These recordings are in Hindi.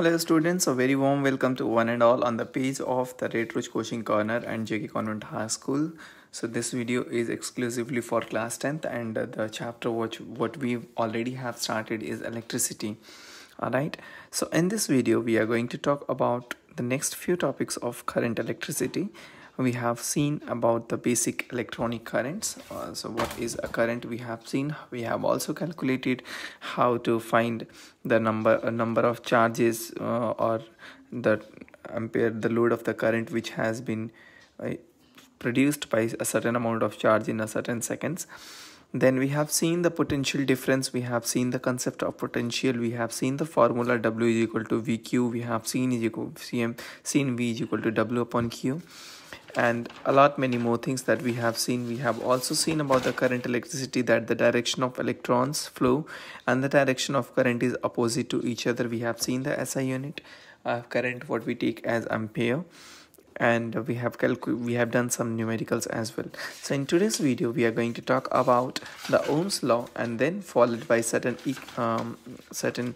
Hello students, a very warm welcome to one and all on the page of the Red Roach Coaching Corner and JK Convent High School. So this video is exclusively for class 10th and the chapter which what we already have started is electricity. Alright, so in this video we are going to talk about the next few topics of current electricity we have seen about the basic electronic currents uh, so what is a current we have seen we have also calculated how to find the number a number of charges uh, or the ampere the load of the current which has been uh, produced by a certain amount of charge in a certain seconds then we have seen the potential difference we have seen the concept of potential we have seen the formula w is equal to vq we have seen is equal to cm seen v is equal to w upon q and a lot many more things that we have seen we have also seen about the current electricity that the direction of electrons flow and the direction of current is opposite to each other we have seen the SI unit of uh, current what we take as ampere and we have we have done some numericals as well so in today's video we are going to talk about the ohm's law and then followed by certain um, certain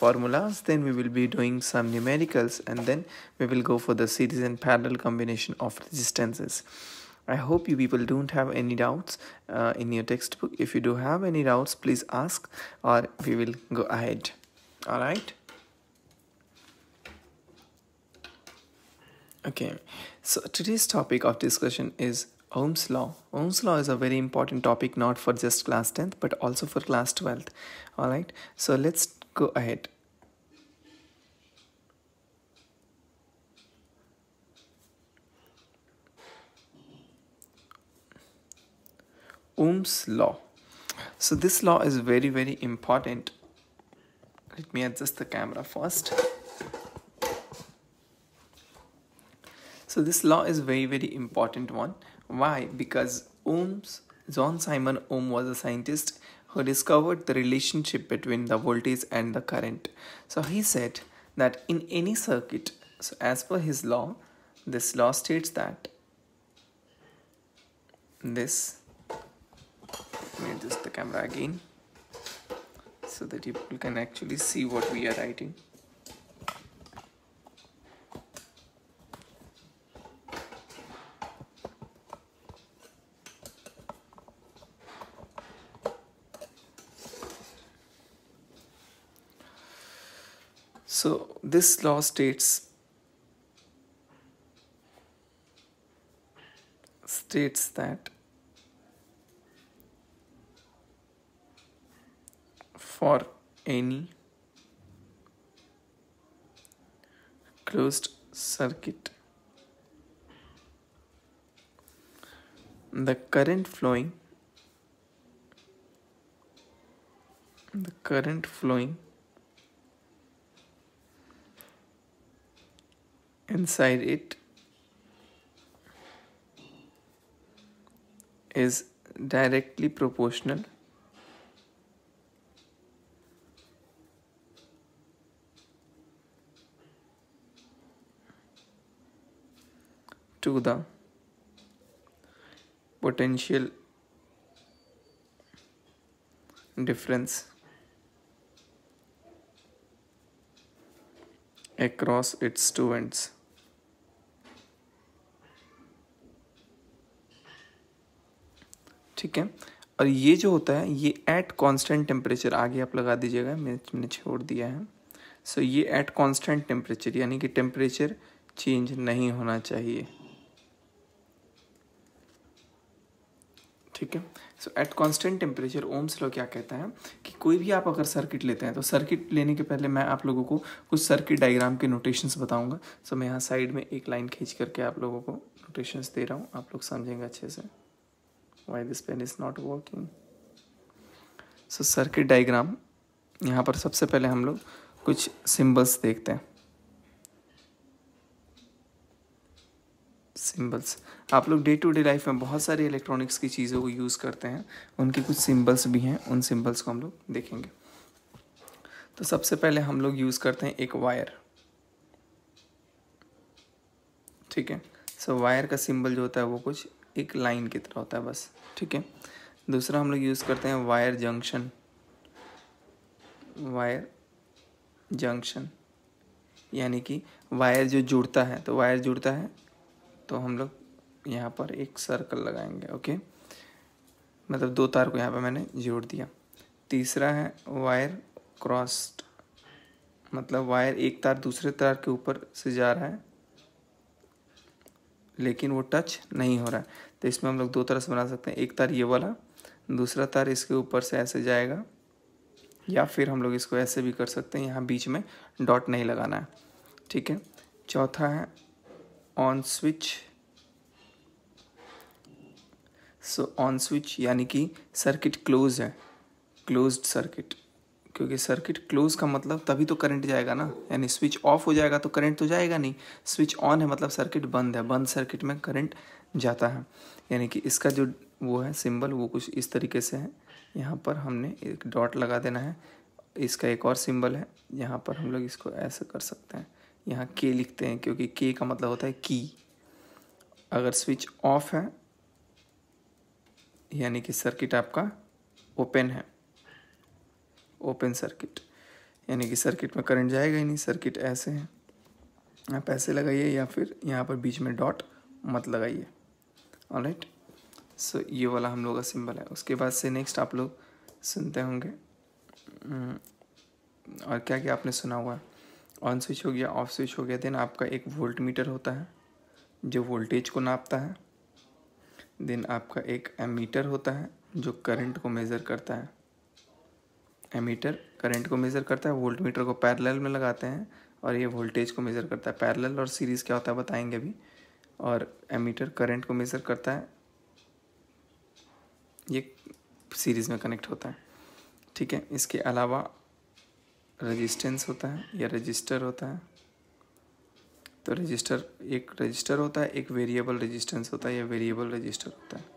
formulas then we will be doing some numericals and then we will go for the series and parallel combination of resistances I hope you people don't have any doubts uh, in your textbook. If you do have any doubts, please ask or we will go ahead. All right. Okay, so today's topic of discussion is Ohm's law. Ohm's law is a very important topic not for just class 10th but also for class 12th. All right, so let's go ahead. Ohm's law. So this law is very very important. Let me adjust the camera first. So this law is very, very important one. Why? Because Ohm's, John Simon Ohm was a scientist who discovered the relationship between the voltage and the current. So he said that in any circuit, so as per his law, this law states that this, let me adjust the camera again so that you can actually see what we are writing. So this law states states that for any closed circuit the current flowing the current flowing inside it is directly proportional to the potential difference across its two ends. ठीक है और ये जो होता है ये एट कांस्टेंट टेम्परेचर आगे आप लगा दीजिएगा मैंने छोड़ दिया है सो ये एट कांस्टेंट टेम्परेचर यानी कि टेम्परेचर चेंज नहीं होना चाहिए ठीक है so at constant temperature Ohm's law क्या कहता है कि कोई भी आप अगर सर्किट लेते हैं तो सर्किट लेने के पहले मैं आप लोगों को कुछ सर्किट डायग्राम के नोटेशंस बताऊंगा सो so, मैं यहाँ साइड में एक लाइन खींच करके आप लोगों को नोटेशंस दे रहा हूँ आप लोग समझेंगे अच्छे से why this pen is not working so circuit diagram यहाँ पर सबसे पहले हम लोग कुछ symbols देखते हैं सिंबल्स आप लोग डे टू डे लाइफ में बहुत सारी इलेक्ट्रॉनिक्स की चीज़ों को यूज़ करते हैं उनके कुछ सिंबल्स भी हैं उन सिंबल्स को हम लोग देखेंगे तो सबसे पहले हम लोग यूज़ करते हैं एक वायर ठीक है सो वायर का सिंबल जो होता है वो कुछ एक लाइन की तरह होता है बस ठीक है दूसरा हम लोग यूज़ करते हैं वायर जंक्शन वायर जंक्शन यानी कि वायर जो जुड़ता है तो वायर जुड़ता है तो हम लोग यहाँ पर एक सर्कल लगाएंगे ओके मतलब दो तार को यहाँ पर मैंने जोड़ दिया तीसरा है वायर क्रॉस्ड मतलब वायर एक तार दूसरे तार के ऊपर से जा रहा है लेकिन वो टच नहीं हो रहा है तो इसमें हम लोग दो तरह से बना सकते हैं एक तार ये वाला दूसरा तार इसके ऊपर से ऐसे जाएगा या फिर हम लोग इसको ऐसे भी कर सकते हैं यहाँ बीच में डॉट नहीं लगाना है ठीक है चौथा है on switch so on switch यानी कि सर्किट क्लोज है क्लोज्ड सर्किट क्योंकि सर्किट क्लोज का मतलब तभी तो करंट जाएगा ना यानी स्विच ऑफ हो जाएगा तो करंट तो जाएगा नहीं स्विच ऑन है मतलब सर्किट बंद है बंद सर्किट में करंट जाता है यानी कि इसका जो वो है सिंबल वो कुछ इस तरीके से है यहाँ पर हमने एक डॉट लगा देना है इसका एक और सिंबल है यहाँ पर हम लोग इसको ऐसे कर सकते हैं यहाँ के लिखते हैं क्योंकि के का मतलब होता है की अगर स्विच ऑफ है यानी कि सर्किट आपका ओपन है ओपन सर्किट यानी कि सर्किट में करंट जाएगा ही नहीं सर्किट ऐसे है आप ऐसे लगाइए या फिर यहाँ पर बीच में डॉट मत लगाइए ऑलराइट सो ये वाला हम लोग का सिंबल है उसके बाद से नेक्स्ट आप लोग सुनते होंगे hmm. और क्या क्या आपने सुना हुआ है ऑन स्विच हो गया ऑफ स्विच हो गया देन आपका एक वोल्ट मीटर होता है जो वोल्टेज को नापता है देन आपका एक एमीटर होता है जो करंट को मेज़र करता है एमीटर करंट को मेज़र करता है वोल्ट मीटर को पैरेलल में लगाते हैं और ये वोल्टेज को मेज़र करता है पैरेलल और सीरीज़ क्या होता है बताएंगे अभी और एमीटर करंट को मेज़र करता है ये सीरीज़ में कनेक्ट होता है ठीक है इसके अलावा रजिस्टेंस होता है या रजिस्टर होता है तो रजिस्टर एक रजिस्टर होता है एक वेरिएबल रजिस्टेंस होता है या वेरिएबल रजिस्टर होता है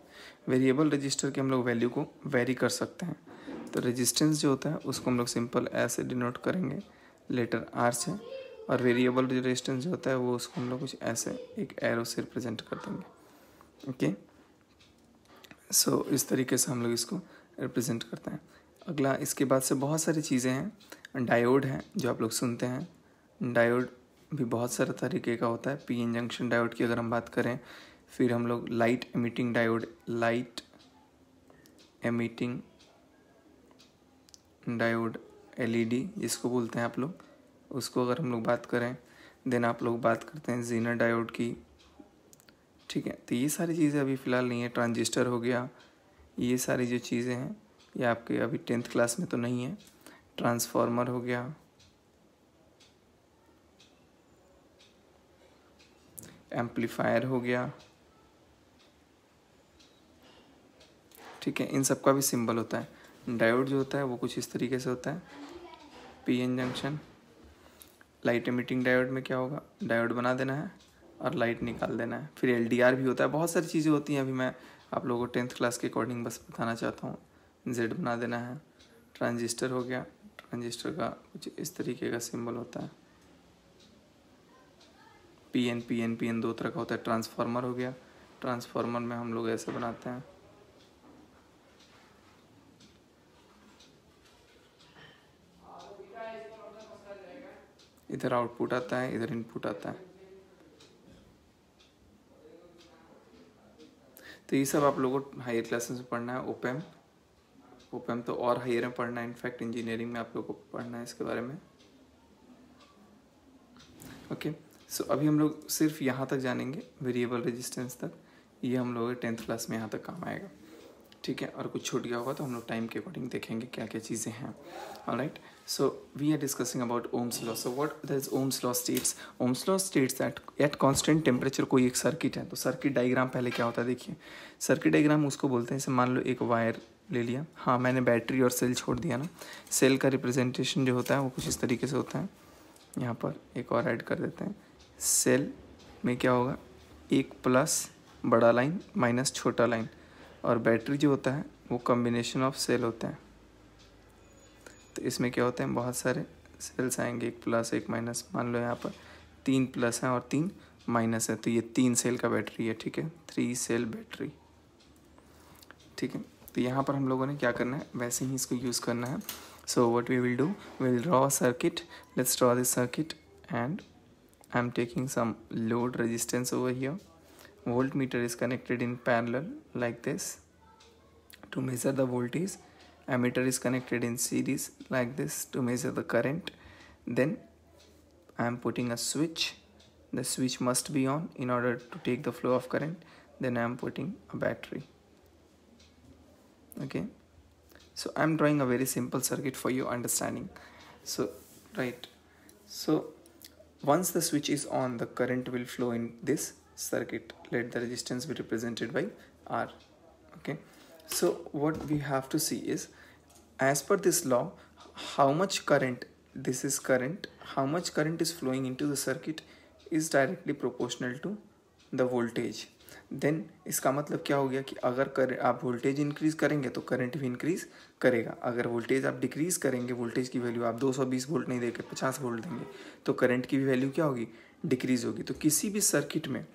वेरिएबल रजिस्टर के हम लोग वैल्यू को वेरी कर सकते हैं तो रेजिस्टेंस जो होता है उसको हम लोग सिंपल ऐसे डिनोट करेंगे लेटर आर से और वेरिएबल जो रेजिस्टेंस जो होता है वो उसको हम लोग कुछ ऐसे एक एरो से रिप्रेजेंट कर देंगे ओके सो so, इस तरीके से हम लोग इसको रिप्रेजेंट करते हैं अगला इसके बाद से बहुत सारी चीज़ें हैं डायोड हैं जो आप लोग सुनते हैं डायोड भी बहुत सारे तरीके का होता है पी एन जंक्शन डायोड की अगर हम बात करें फिर हम लोग light emitting diode light emitting diode LED जिसको बोलते हैं आप लोग उसको अगर हम लोग बात करें देन आप लोग बात करते हैं जीना डायोड की ठीक है तो ये सारी चीज़ें अभी फ़िलहाल नहीं है ट्रांजिस्टर हो गया ये सारी जो चीज़ें हैं ये आपके अभी टेंथ क्लास में तो नहीं है ट्रांसफार्मर हो गया एम्पलीफायर हो गया ठीक है इन सब का भी सिंबल होता है डायोड जो होता है वो कुछ इस तरीके से होता है P N junction light emitting diode में क्या होगा डायोड बना देना है और लाइट निकाल देना है फिर एल भी होता है बहुत सारी चीज़ें होती हैं अभी मैं आप लोगों को टेंथ क्लास के अकॉर्डिंग बस बताना चाहता हूँ जेड बना देना है ट्रांजिस्टर हो गया ट्रांजिस्टर का कुछ इस तरीके का सिंबल होता है P N P N P N दो तरह का होता है ट्रांसफार्मर हो गया ट्रांसफार्मर में हम लोग ऐसे बनाते हैं इधर आउटपुट आता है इधर इनपुट आता है तो ये सब आप लोगों को हायर क्लासेस में पढ़ना है ओपेम ओपेम तो और हायर में पढ़ना है इनफैक्ट इंजीनियरिंग में आप लोगों को पढ़ना है इसके बारे में ओके सो अभी हम लोग सिर्फ यहाँ तक जानेंगे वेरिएबल रेजिस्टेंस तक ये हम लोग टेंथ क्लास में यहाँ तक काम आएगा ठीक है और कुछ छूट गया होगा तो हम लोग टाइम के अकॉर्डिंग देखेंगे क्या क्या चीज़ें हैं right so we are discussing about Ohm's law so what does Ohm's law states Ohm's law states at at constant temperature कोई एक सर्किट है तो सर्किट डाइग्राम पहले क्या होता है देखिए सर्किट डाइग्राम उसको बोलते हैं जैसे मान लो एक वायर ले लिया हाँ मैंने बैटरी और सेल छोड़ दिया ना सेल का रिप्रेजेंटेशन जो होता है वो कुछ इस तरीके से होता है यहाँ पर एक और ऐड कर देते हैं सेल में क्या होगा एक प्लस बड़ा लाइन माइनस छोटा लाइन और बैटरी जो होता है वो कम्बिनेशन ऑफ सेल होते हैं तो इसमें क्या होते हैं बहुत सारे सेल्स आएंगे एक प्लस एक माइनस मान लो यहाँ पर तीन प्लस हैं और तीन माइनस है तो ये तीन सेल का बैटरी है ठीक है थ्री सेल बैटरी ठीक है तो यहाँ पर हम लोगों ने क्या करना है वैसे ही इसको यूज़ करना है so what we will do draw draw circuit let's draw this circuit and I am taking some load resistance over here voltmeter is connected in parallel like this to measure the voltage ammeter is connected in series like this to measure the current then I am putting a switch the switch must be on in order to take the flow of current then I am putting a battery okay so I'm drawing a very simple circuit for your understanding so right so once the switch is on the current will flow in this circuit let the resistance be represented by R okay so what we have to see is as per this law how much current this is current how much current is flowing into the circuit is directly proportional to the voltage then इसका मतलब क्या हो गया कि अगर कर आप वोल्टेज इंक्रीज करेंगे तो करंट भी इंक्रीज करेगा अगर वोल्टेज आप डिक्रीज करेंगे वोल्टेज की वैल्यू आप 220 वोल्ट नहीं देकर 50 वोल्ट देंगे तो करंट की भी वैल्यू क्या होगी डिक्रीज होगी तो किसी भी सर्किट में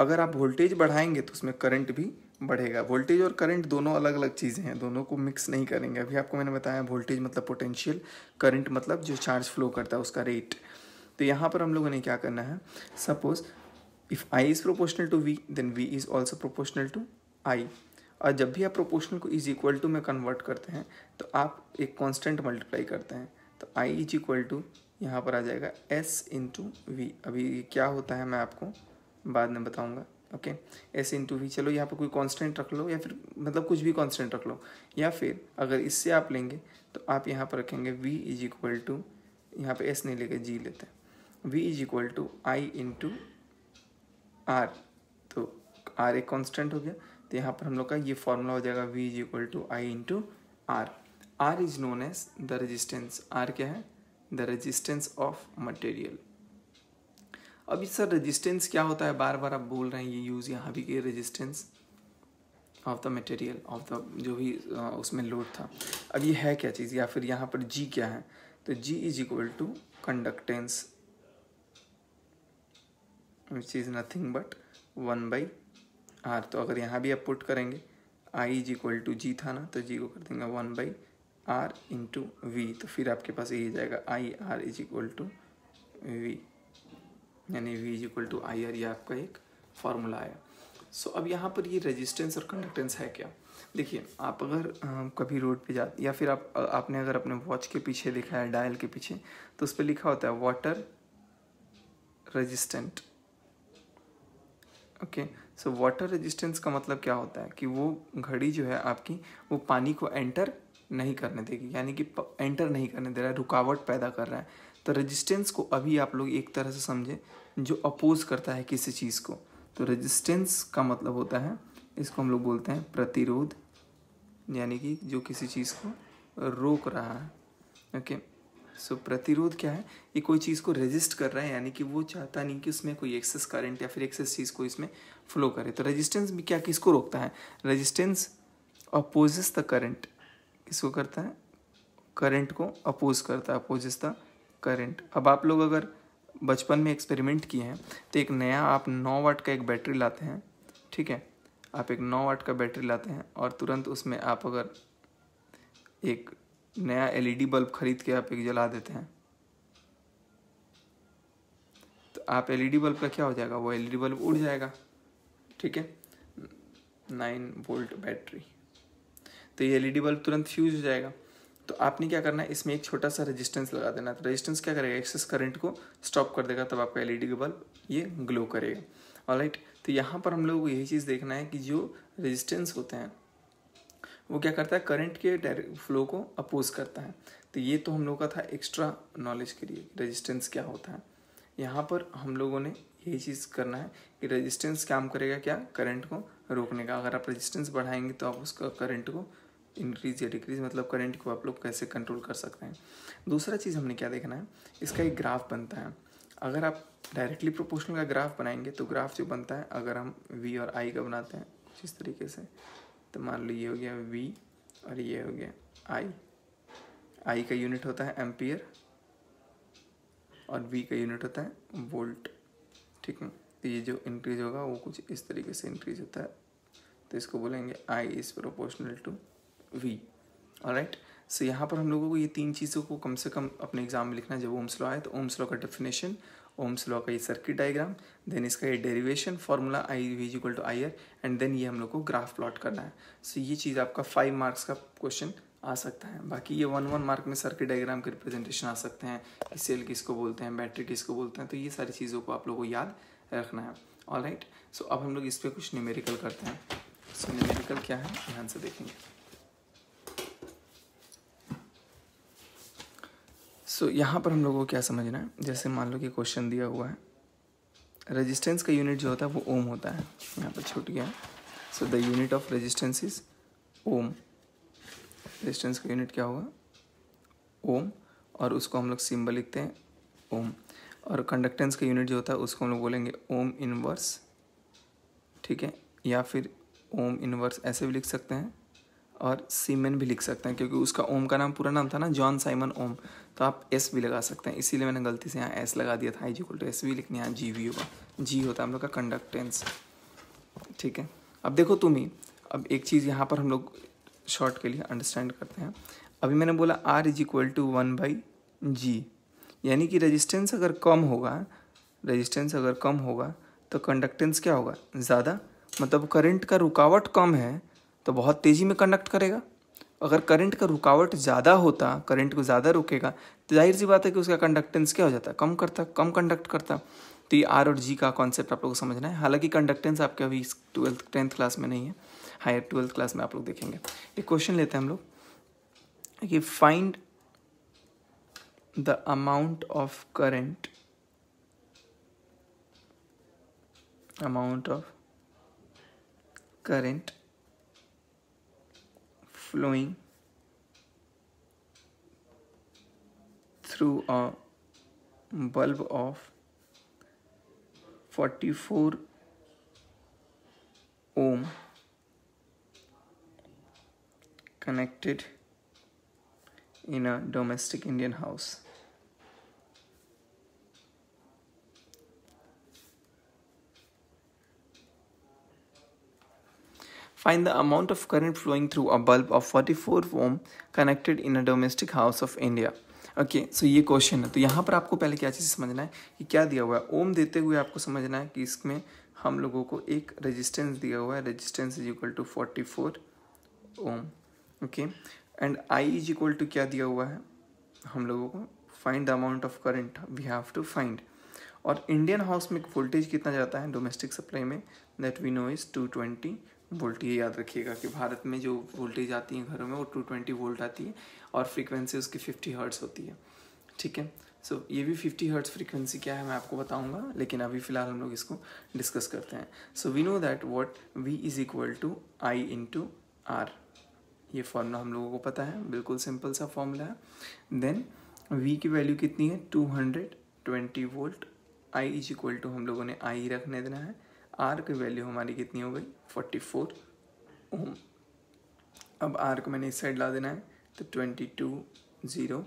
अगर आप वोल्टेज बढ़ाएंगे तो उसमें करंट भी बढ़ेगा वोल्टेज और करंट दोनों अलग अलग चीज़ें हैं दोनों को मिक्स नहीं करेंगे अभी आपको मैंने बताया वोल्टेज मतलब पोटेंशियल करंट मतलब जो चार्ज फ्लो करता है उसका रेट तो यहाँ पर हम लोगों ने क्या करना है suppose if I is proportional to V then V is also proportional to I और जब भी आप प्रोपोर्शनल को इज इक्वल टू में कन्वर्ट करते हैं तो आप एक कॉन्स्टेंट मल्टीप्लाई करते हैं तो आई इज इक्वल टू यहाँ पर आ जाएगा एस इंटू वी अभी क्या होता है मैं आपको बाद में बताऊँगा ओके एस इंटू वी चलो यहाँ पर कोई कांस्टेंट रख लो या फिर मतलब कुछ भी कांस्टेंट रख लो या फिर अगर इससे आप लेंगे तो आप यहाँ पर रखेंगे वी इज इक्वल टू यहाँ पर एस नहीं लेके जी लेते हैं V is equal to I into R तो आर एक कांस्टेंट हो गया तो यहाँ पर हम लोग का ये फॉर्मूला हो जाएगा V is equal to I to R R is known as the resistance R क्या है द रजिस्टेंस ऑफ मटेरियल अभी सर रेजिस्टेंस क्या होता है बार बार आप बोल रहे हैं ये यूज़ यहाँ भी किए resistance of the material of the जो भी उसमें लोड था अब ये है क्या चीज़ या फिर यहाँ पर जी क्या है तो G is equal to conductance which is nothing but one by R तो अगर यहाँ भी आप पुट करेंगे I is equal to G था ना तो जी को कर देंगे one by R into V तो फिर आपके पास यही जाएगा I R is equal to V यानी V is equal to I R ये आपका एक फार्मूला आया सो अब यहाँ पर ये रेजिस्टेंस और कंडक्टेंस है क्या देखिए आप अगर कभी रोड पे जाते या फिर आप आपने अगर अपने वॉच के पीछे देखा है डायल के पीछे तो उस पर लिखा होता है water resistant okay so water resistance का मतलब क्या होता है कि वो घड़ी जो है आपकी वो पानी को एंटर नहीं करने देगी यानी कि एंटर नहीं करने दे रहा है रुकावट पैदा कर रहा है तो रेजिस्टेंस को अभी आप लोग एक तरह से समझें जो अपोज करता है किसी चीज़ को तो रेजिस्टेंस का मतलब होता है इसको हम लोग बोलते हैं प्रतिरोध यानी कि जो किसी चीज़ को रोक रहा है ओके सो so, प्रतिरोध क्या है ये कोई चीज़ को रेजिस्ट कर रहा है यानी कि वो चाहता नहीं कि उसमें कोई एक्सेस करंट या फिर एक्सेस चीज़ को इसमें फ्लो करे तो रेजिस्टेंस भी क्या किसको रोकता है रेजिस्टेंस अपोजिस द करंट किसको करता है करंट को अपोज करता है अपोजिस्ता द करंट अब आप लोग अगर बचपन में एक्सपेरिमेंट किए हैं तो एक नया आप नौ वाट का एक बैटरी लाते हैं ठीक है आप एक नौ वाट का बैटरी लाते हैं और तुरंत उसमें आप अगर एक नया एलईडी बल्ब e खरीद के आप एक जला देते हैं तो आप एलईडी बल्ब e का क्या हो जाएगा वो एलईडी बल्ब e उड़ जाएगा ठीक है नाइन वोल्ट बैटरी तो ये एलईडी बल्ब तुरंत फ्यूज हो जाएगा तो आपने क्या करना है इसमें एक छोटा सा रेजिस्टेंस लगा देना तो रेजिस्टेंस क्या करेगा एक्सेस करंट को स्टॉप कर देगा तब आपका एलईडी ई बल्ब ये ग्लो करेगा और राइट तो यहाँ पर हम लोगों को यही चीज़ देखना है कि जो रेजिस्टेंस होते हैं वो क्या करता है करंट के फ्लो को अपोज करता है तो ये तो हम लोग का था एक्स्ट्रा नॉलेज के लिए रजिस्टेंस क्या होता है यहाँ पर हम लोगों ने यही चीज़ करना है कि रेजिस्टेंस काम करेगा क्या करंट को रोकने का अगर आप रेजिस्टेंस बढ़ाएंगे तो आप उसका करंट को इंक्रीज या डिक्रीज मतलब करंट को आप लोग कैसे कंट्रोल कर सकते हैं दूसरा चीज़ हमने क्या देखना है इसका एक ग्राफ बनता है अगर आप डायरेक्टली प्रोपोर्शनल का ग्राफ बनाएंगे तो ग्राफ जो बनता है अगर हम वी और आई का बनाते हैं कुछ इस तरीके से तो मान लो ये हो गया वी और ये हो गया आई आई का यूनिट होता है एम्पियर और वी का यूनिट होता है वोल्ट ठीक है तो ये जो इंक्रीज होगा वो कुछ इस तरीके से इंक्रीज होता है तो इसको बोलेंगे I is proportional to V right so यहाँ पर हम लोगों को ये तीन चीज़ों को कम से कम अपने एग्जाम में लिखना है जब ओम्स लॉ आए तो ओम्स लॉ का डेफिनेशन ओम्स लॉ का ये सर्किट डायग्राम देन इसका ये derivation formula I V to I and then ये हम लोग को ग्राफ प्लॉट करना है सो so, ये चीज़ आपका फाइव मार्क्स का क्वेश्चन आ सकता है बाकी ये वन वन मार्क में सर्किट डायग्राम के रिप्रेजेंटेशन आ सकते हैं कि सेल किसको बोलते हैं बैटरी किसको बोलते हैं तो ये सारी चीज़ों को आप लोगों को याद रखना है ऑल राइट सो अब हम लोग इस पर कुछ न्यूमेरिकल करते हैं सो so, न्यूमेरिकल क्या है ध्यान से देखेंगे सो so, यहाँ पर हम लोगों को क्या समझना है जैसे मान लो कि क्वेश्चन दिया हुआ है रेजिस्टेंस का यूनिट जो होता है वो ओम होता है यहाँ पर छूट गया so the unit of resistance is ohm resistance का यूनिट क्या होगा ओम और उसको हम लोग सिम्बल लिखते हैं ओम और कंडक्टेंस का यूनिट जो होता है उसको हम लोग बोलेंगे ओम इनवर्स ठीक है या फिर ओम इनवर्स ऐसे भी लिख सकते हैं और सीमेन भी लिख सकते हैं क्योंकि उसका ओम का नाम पूरा नाम था ना जॉन साइमन ओम तो आप एस भी लगा सकते हैं इसीलिए मैंने गलती से यहाँ एस लगा दिया था आई जी टू एस भी लिखने यहाँ जी वी होगा जी होता है हम लोग का कंडक्टेंस ठीक है अब देखो तुम ही अब एक चीज़ यहाँ पर हम लोग शॉर्ट के लिए अंडरस्टैंड करते हैं अभी मैंने बोला R is equal to one by G यानी कि रजिस्टेंस अगर कम होगा रजिस्टेंस अगर कम होगा तो कंडक्टेंस क्या होगा ज़्यादा मतलब करंट का रुकावट कम है तो बहुत तेज़ी में कंडक्ट करेगा अगर करंट का रुकावट ज़्यादा होता करंट को ज़्यादा रुकेगा तो जाहिर सी बात है कि उसका कंडक्टेंस क्या हो जाता कम करता कम कंडक्ट करता तो ये आर और जी का कॉन्सेप्ट आप लोग को समझना है हालांकि कंडक्टेंस आपके अभी ट्वेल्थ टेंथ क्लास में नहीं है हायर ट्वेल्थ क्लास में आप लोग देखेंगे एक क्वेश्चन लेते हैं हम लोग कि find the amount of current amount of current flowing through a bulb of 44 ohm connected in a domestic Indian house. Find the amount of current flowing through a bulb of 44 ohm connected in a domestic house of India okay so ये क्वेश्चन है तो यहाँ पर आपको पहले क्या चीज़ समझना है कि क्या दिया हुआ है ओम देते हुए आपको समझना है कि इसमें हम लोगों को एक रेजिस्टेंस दिया हुआ है resistance is equal to forty four ohm okay and I is equal to क्या दिया हुआ है हम लोगों को find the amount of current we have to find और इंडियन हाउस में वोल्टेज कितना जाता है डोमेस्टिक सप्लाई में that we know is two twenty voltage याद रखिएगा कि भारत में जो वोल्टेज आती है घरों में वो 220 वोल्ट आती है और फ्रीक्वेंसी उसकी 50 हर्ट्स होती है ठीक है सो ये भी 50 हर्ट्स फ्रीक्वेंसी क्या है मैं आपको बताऊंगा लेकिन अभी फ़िलहाल हम लोग इसको डिस्कस करते हैं so we know that what V is equal to I to R ये फॉर्मूला हम लोगों को पता है बिल्कुल सिंपल सा फॉर्मूला है देन वी की वैल्यू कितनी है two hundred twenty volt I is equal to हम लोगों ने आई रखने देना है आर की वैल्यू हमारी कितनी हो गई फोर्टी फोर ओम अब आर को मैंने इस साइड ला देना है तो twenty two zero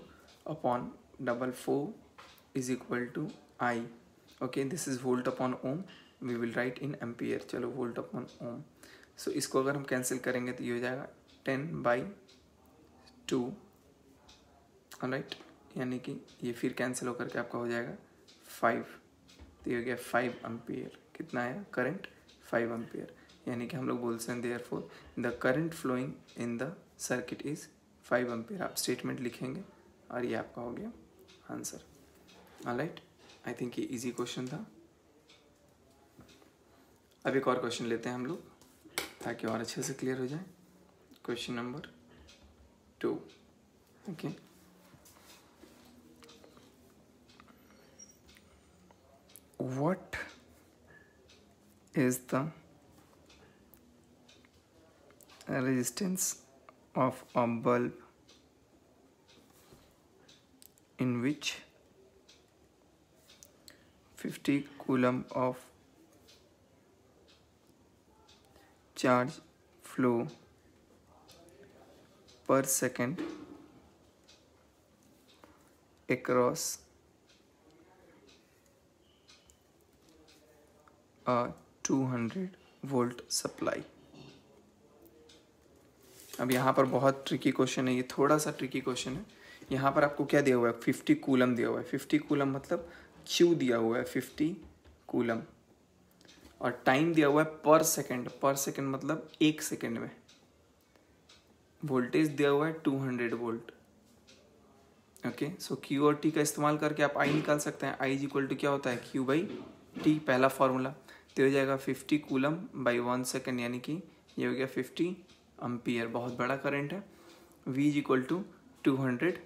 upon double four is equal to I okay this is volt upon ohm we will write in ampere चलो वोल्ट अपॉन ओम सो इसको अगर हम कैंसिल करेंगे तो ये हो जाएगा टेन बाई टू राइट यानी कि ये फिर कैंसिल होकर के आपका हो जाएगा फाइव तो ये हो गया फाइव एम्पियर कितना आया करंट फाइव एम्पियर यानी कि हम लोग बोल सकते हैं therefore the current flowing in the circuit is five ampere आप स्टेटमेंट लिखेंगे और ये आपका हो गया आंसर राइट आई थिंक ये इजी क्वेश्चन था अब एक और क्वेश्चन लेते हैं हम लोग ताकि और अच्छे से क्लियर हो जाए question number two okay what is the resistance of a bulb in which 50 coulomb of charge flow per second across a 200 volt supply अब यहाँ पर बहुत ट्रिकी क्वेश्चन है ये थोड़ा सा ट्रिकी क्वेश्चन है यहाँ पर आपको क्या दिया हुआ है फिफ्टी कूलम दिया हुआ है फिफ्टी कूलम मतलब क्यू दिया हुआ है फिफ्टी कूलम और टाइम दिया हुआ है पर सेकेंड पर सेकेंड मतलब एक सेकेंड में वोल्टेज दिया हुआ है two hundred volt okay so Q और टी का इस्तेमाल करके आप आई निकाल सकते हैं आई इज इक्वल टू क्या होता है क्यू बाई टी पहला फॉर्मूला तो हो जाएगा fifty coulomb by one second यानी कि ये हो गया फिफ्टी अम्पियर बहुत बड़ा करंट है V is equal to two hundred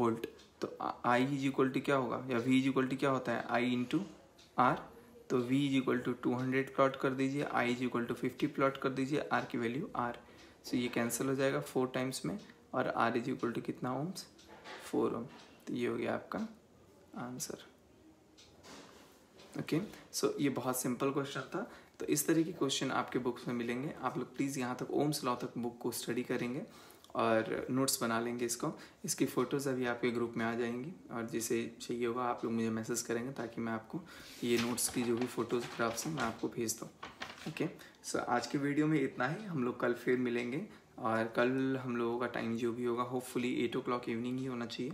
volt तो आई इज इक्वल टू क्या होगा या वी इज इक्वल टू क्या होता है आई इंटू आर तो V is equal to two hundred plot कर दीजिए I is equal to fifty plot कर दीजिए आर की वैल्यू आर सो ये कैंसिल हो जाएगा फोर टाइम्स में और आर इज इक्वल टू कितना ओम्स फोर ओम तो ये हो गया आपका आंसर ओके सो ये बहुत सिंपल क्वेश्चन था तो इस तरह के क्वेश्चन आपके बुक्स में मिलेंगे आप लोग प्लीज़ यहाँ तक ओम्स लॉ तक बुक को स्टडी करेंगे और नोट्स बना लेंगे इसको इसकी फ़ोटोज़ अभी आपके ग्रुप में आ जाएंगी और जिसे चाहिए होगा आप लोग मुझे मैसेज करेंगे ताकि मैं आपको ये नोट्स की जो भी फ़ोटोग्राफ्स हैं मैं आपको भेज दूँ ओके सो आज के वीडियो में इतना ही हम लोग कल फिर मिलेंगे और कल हम लोगों का टाइम जो भी होगा hopefully eight o'clock evening ही होना चाहिए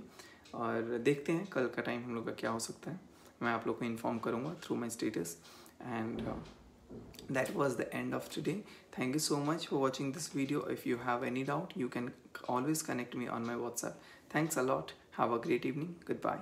और देखते हैं कल का टाइम हम लोग का क्या हो सकता है मैं आप लोग को इन्फॉर्म करूँगा through my status and that was the end of today thank you so much for watching this video if you have any doubt you can always connect me on my whatsapp thanks a lot have a great evening goodbye